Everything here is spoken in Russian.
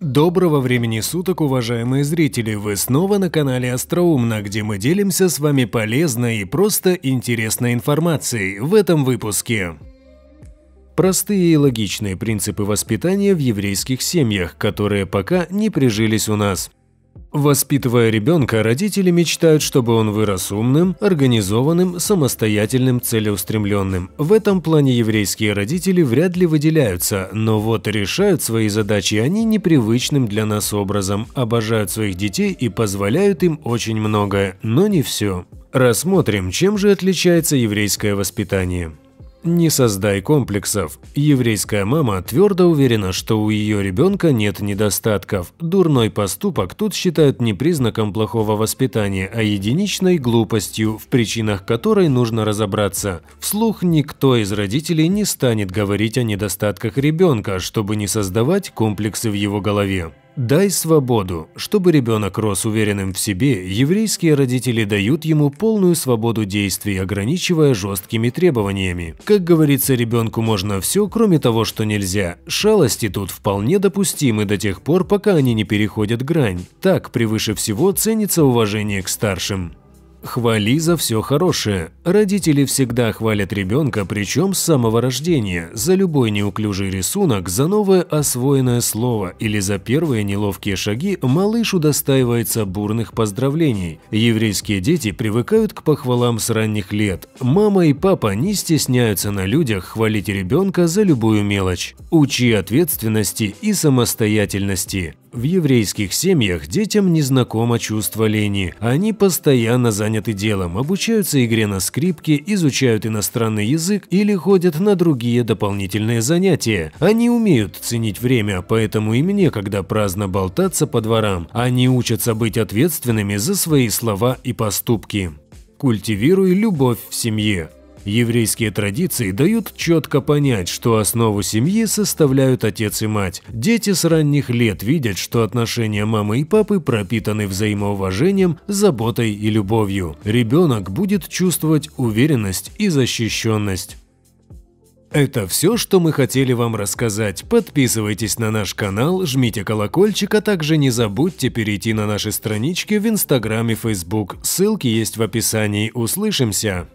Доброго времени суток, уважаемые зрители! Вы снова на канале Остроумно, где мы делимся с вами полезной и просто интересной информацией в этом выпуске. Простые и логичные принципы воспитания в еврейских семьях, которые пока не прижились у нас. Воспитывая ребенка, родители мечтают, чтобы он вырос умным, организованным, самостоятельным, целеустремленным. В этом плане еврейские родители вряд ли выделяются, но вот решают свои задачи они непривычным для нас образом, обожают своих детей и позволяют им очень многое, но не все. Рассмотрим, чем же отличается еврейское воспитание. Не создай комплексов. Еврейская мама твердо уверена, что у ее ребенка нет недостатков. Дурной поступок тут считают не признаком плохого воспитания, а единичной глупостью, в причинах которой нужно разобраться. Вслух никто из родителей не станет говорить о недостатках ребенка, чтобы не создавать комплексы в его голове. Дай свободу. Чтобы ребенок рос уверенным в себе, еврейские родители дают ему полную свободу действий, ограничивая жесткими требованиями. Как говорится, ребенку можно все, кроме того, что нельзя. Шалости тут вполне допустимы до тех пор, пока они не переходят грань. Так превыше всего ценится уважение к старшим. Хвали за все хорошее. Родители всегда хвалят ребенка, причем с самого рождения, за любой неуклюжий рисунок, за новое освоенное слово или за первые неловкие шаги малыш удостаивается бурных поздравлений. Еврейские дети привыкают к похвалам с ранних лет. Мама и папа не стесняются на людях хвалить ребенка за любую мелочь. Учи ответственности и самостоятельности. В еврейских семьях детям не знакомо чувство лени. Они постоянно заняты делом, обучаются игре на скрипке, изучают иностранный язык или ходят на другие дополнительные занятия. Они умеют ценить время, поэтому им некогда праздно болтаться по дворам. Они учатся быть ответственными за свои слова и поступки. Культивируй любовь в семье. Еврейские традиции дают четко понять, что основу семьи составляют отец и мать. Дети с ранних лет видят, что отношения мамы и папы пропитаны взаимоуважением, заботой и любовью. Ребенок будет чувствовать уверенность и защищенность. Это все, что мы хотели вам рассказать. Подписывайтесь на наш канал, жмите колокольчик, а также не забудьте перейти на наши странички в Инстаграм и Фейсбук. Ссылки есть в описании. Услышимся!